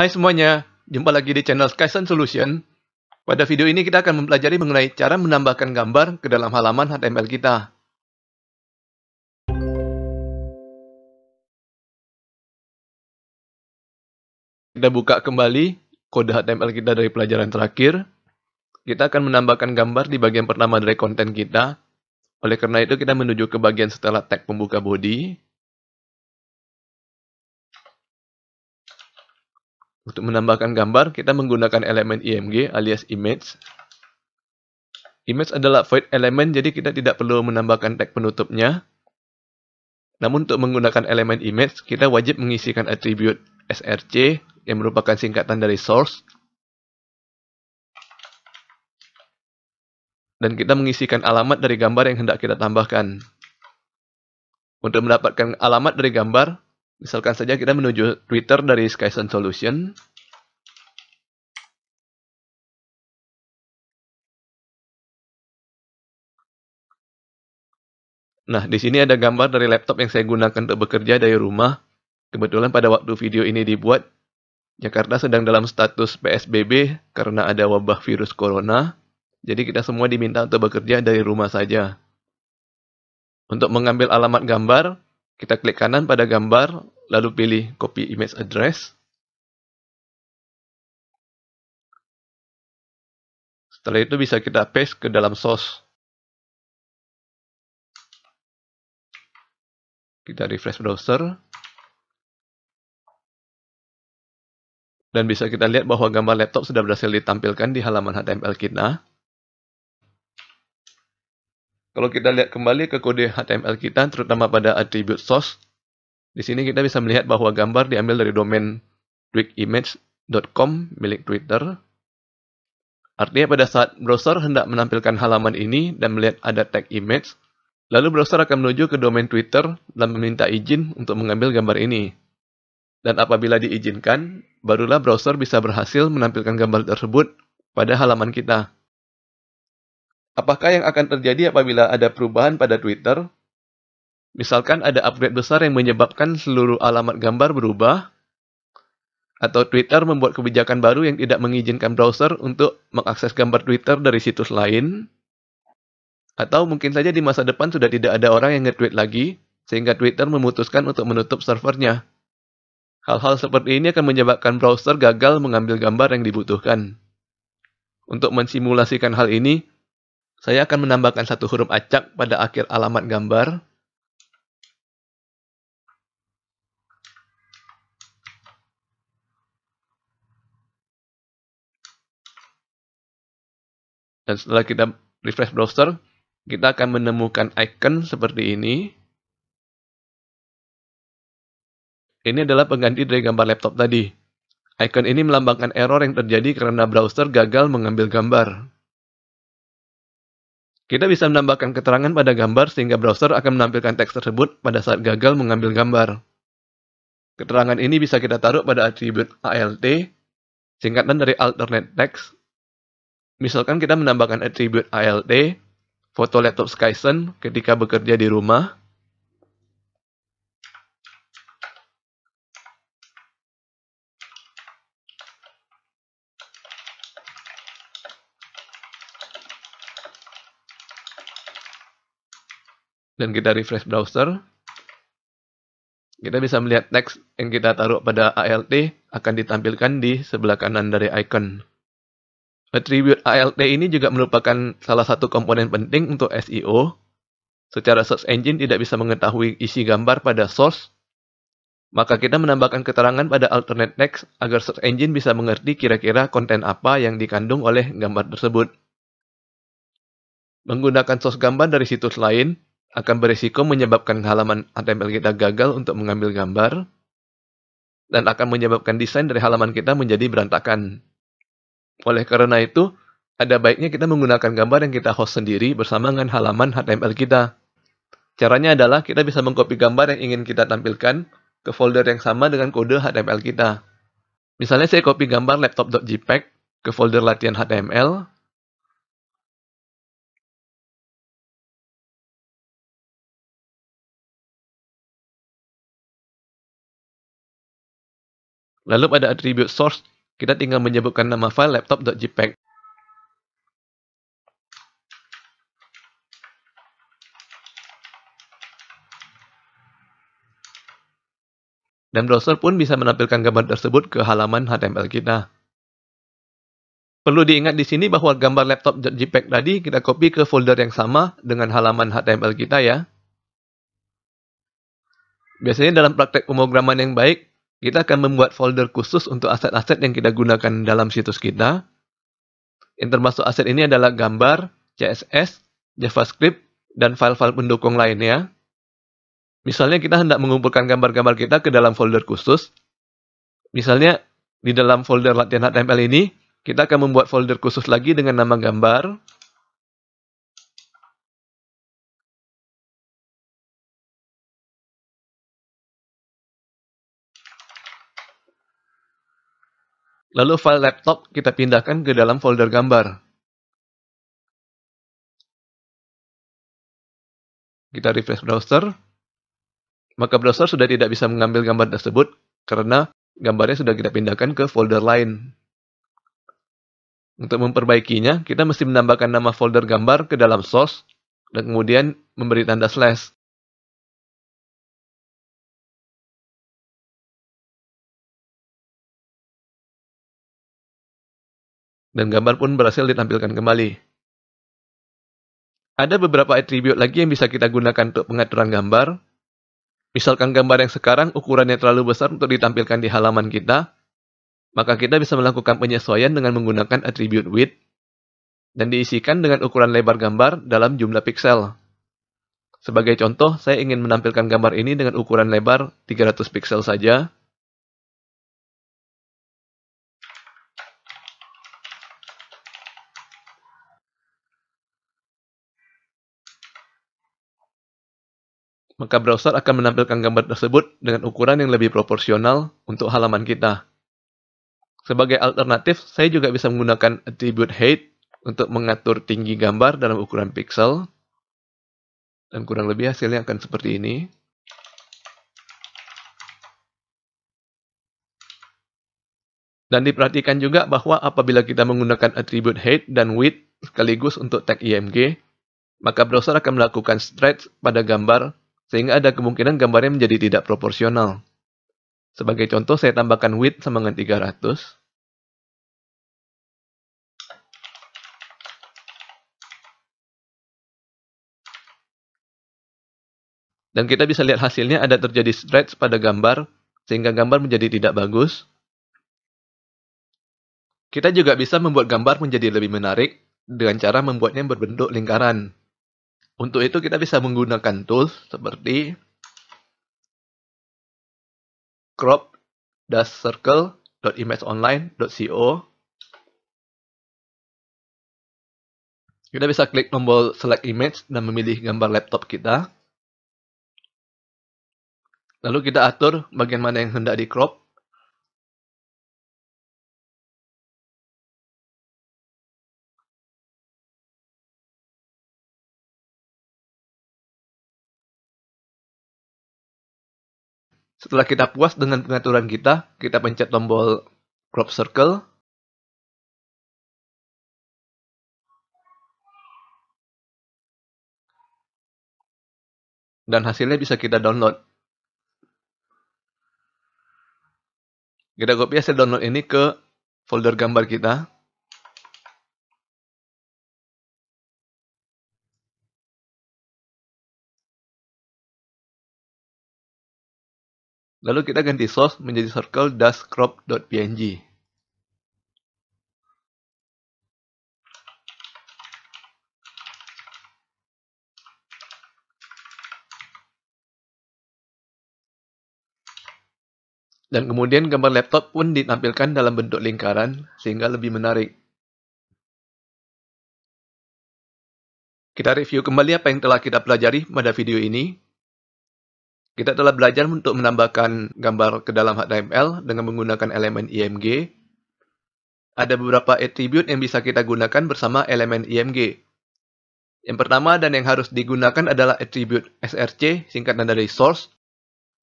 Hai semuanya, jumpa lagi di channel Skysun Solution. Pada video ini kita akan mempelajari mengenai cara menambahkan gambar ke dalam halaman HTML kita. Kita buka kembali kode HTML kita dari pelajaran terakhir. Kita akan menambahkan gambar di bagian pertama dari konten kita. Oleh karena itu kita menuju ke bagian setelah tag pembuka body. Untuk menambahkan gambar, kita menggunakan elemen img alias image. Image adalah void element, jadi kita tidak perlu menambahkan tag penutupnya. Namun untuk menggunakan elemen image, kita wajib mengisikan atribut src yang merupakan singkatan dari source. Dan kita mengisikan alamat dari gambar yang hendak kita tambahkan. Untuk mendapatkan alamat dari gambar, Misalkan saja kita menuju Twitter dari Skyson Solution. Nah, di sini ada gambar dari laptop yang saya gunakan untuk bekerja dari rumah. Kebetulan pada waktu video ini dibuat, Jakarta sedang dalam status PSBB karena ada wabah virus corona. Jadi kita semua diminta untuk bekerja dari rumah saja. Untuk mengambil alamat gambar, kita klik kanan pada gambar, lalu pilih copy image address. Setelah itu bisa kita paste ke dalam source. Kita refresh browser. Dan bisa kita lihat bahwa gambar laptop sudah berhasil ditampilkan di halaman HTML kita. Kalau kita lihat kembali ke kode HTML kita, terutama pada attribute source, di sini kita bisa melihat bahwa gambar diambil dari domain tweakimage.com milik Twitter. Artinya pada saat browser hendak menampilkan halaman ini dan melihat ada tag image, lalu browser akan menuju ke domain Twitter dan meminta izin untuk mengambil gambar ini. Dan apabila diizinkan, barulah browser bisa berhasil menampilkan gambar tersebut pada halaman kita. Apakah yang akan terjadi apabila ada perubahan pada Twitter? Misalkan ada upgrade besar yang menyebabkan seluruh alamat gambar berubah, atau Twitter membuat kebijakan baru yang tidak mengizinkan browser untuk mengakses gambar Twitter dari situs lain, atau mungkin saja di masa depan sudah tidak ada orang yang nge-tweet lagi, sehingga Twitter memutuskan untuk menutup servernya. Hal-hal seperti ini akan menyebabkan browser gagal mengambil gambar yang dibutuhkan. Untuk mensimulasikan hal ini, saya akan menambahkan satu huruf acak pada akhir alamat gambar. Dan setelah kita refresh browser, kita akan menemukan icon seperti ini. Ini adalah pengganti dari gambar laptop tadi. Icon ini melambangkan error yang terjadi karena browser gagal mengambil gambar. Kita bisa menambahkan keterangan pada gambar sehingga browser akan menampilkan teks tersebut pada saat gagal mengambil gambar. Keterangan ini bisa kita taruh pada atribut ALT, singkatan dari alternate text. Misalkan kita menambahkan atribut ALT, foto laptop Skyson ketika bekerja di rumah, dan kita refresh browser, kita bisa melihat teks yang kita taruh pada ALT akan ditampilkan di sebelah kanan dari icon. Attribute ALT ini juga merupakan salah satu komponen penting untuk SEO. Secara search engine tidak bisa mengetahui isi gambar pada source, maka kita menambahkan keterangan pada alternate text agar search engine bisa mengerti kira-kira konten apa yang dikandung oleh gambar tersebut. Menggunakan source gambar dari situs lain, akan berisiko menyebabkan halaman HTML kita gagal untuk mengambil gambar, dan akan menyebabkan desain dari halaman kita menjadi berantakan. Oleh karena itu, ada baiknya kita menggunakan gambar yang kita host sendiri bersama dengan halaman HTML kita. Caranya adalah kita bisa mengcopy gambar yang ingin kita tampilkan ke folder yang sama dengan kode HTML kita. Misalnya saya copy gambar laptop.jpg ke folder latihan HTML, Lalu pada atribut source, kita tinggal menyebutkan nama file laptop.jpg. Dan browser pun bisa menampilkan gambar tersebut ke halaman HTML kita. Perlu diingat di sini bahwa gambar laptop.jpg tadi kita copy ke folder yang sama dengan halaman HTML kita ya. Biasanya dalam praktek pemrograman yang baik, kita akan membuat folder khusus untuk aset-aset yang kita gunakan dalam situs kita. Yang termasuk aset ini adalah gambar, CSS, JavaScript, dan file-file pendukung lainnya. Misalnya kita hendak mengumpulkan gambar-gambar kita ke dalam folder khusus. Misalnya di dalam folder latihan HTML ini, kita akan membuat folder khusus lagi dengan nama gambar, Lalu file laptop kita pindahkan ke dalam folder gambar. Kita refresh browser. Maka browser sudah tidak bisa mengambil gambar tersebut karena gambarnya sudah kita pindahkan ke folder lain. Untuk memperbaikinya, kita mesti menambahkan nama folder gambar ke dalam source dan kemudian memberi tanda slash. Dan gambar pun berhasil ditampilkan kembali. Ada beberapa atribut lagi yang bisa kita gunakan untuk pengaturan gambar. Misalkan gambar yang sekarang ukurannya terlalu besar untuk ditampilkan di halaman kita, maka kita bisa melakukan penyesuaian dengan menggunakan atribut width dan diisikan dengan ukuran lebar gambar dalam jumlah piksel. Sebagai contoh, saya ingin menampilkan gambar ini dengan ukuran lebar 300 piksel saja, maka browser akan menampilkan gambar tersebut dengan ukuran yang lebih proporsional untuk halaman kita. Sebagai alternatif, saya juga bisa menggunakan attribute height untuk mengatur tinggi gambar dalam ukuran pixel. Dan kurang lebih hasilnya akan seperti ini. Dan diperhatikan juga bahwa apabila kita menggunakan attribute height dan width sekaligus untuk tag IMG, maka browser akan melakukan stretch pada gambar sehingga ada kemungkinan gambarnya menjadi tidak proporsional. Sebagai contoh, saya tambahkan width sama dengan 300. Dan kita bisa lihat hasilnya ada terjadi stretch pada gambar, sehingga gambar menjadi tidak bagus. Kita juga bisa membuat gambar menjadi lebih menarik dengan cara membuatnya berbentuk lingkaran. Untuk itu kita bisa menggunakan tools seperti crop dash circle image online co kita bisa klik tombol select image dan memilih gambar laptop kita lalu kita atur bagian mana yang hendak di crop Setelah kita puas dengan pengaturan kita, kita pencet tombol crop circle. Dan hasilnya bisa kita download. Kita copy hasil download ini ke folder gambar kita. Lalu kita ganti source menjadi circle dash crop.png. Dan kemudian gambar laptop pun ditampilkan dalam bentuk lingkaran sehingga lebih menarik. Kita review kembali apa yang telah kita pelajari pada video ini. Kita telah belajar untuk menambahkan gambar ke dalam HTML dengan menggunakan elemen IMG. Ada beberapa atribut yang bisa kita gunakan bersama elemen IMG. Yang pertama dan yang harus digunakan adalah atribut src, singkatan dari source,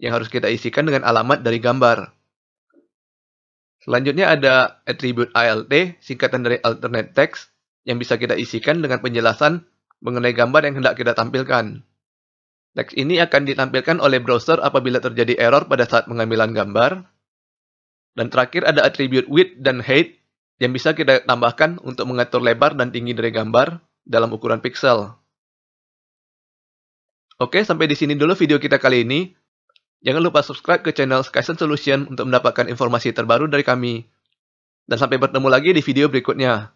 yang harus kita isikan dengan alamat dari gambar. Selanjutnya ada atribut alt, singkatan dari alternate text, yang bisa kita isikan dengan penjelasan mengenai gambar yang hendak kita tampilkan. Teks ini akan ditampilkan oleh browser apabila terjadi error pada saat pengambilan gambar. Dan terakhir ada atribut width dan height yang bisa kita tambahkan untuk mengatur lebar dan tinggi dari gambar dalam ukuran pixel. Oke, sampai di sini dulu video kita kali ini. Jangan lupa subscribe ke channel Skyson Solution untuk mendapatkan informasi terbaru dari kami. Dan sampai bertemu lagi di video berikutnya.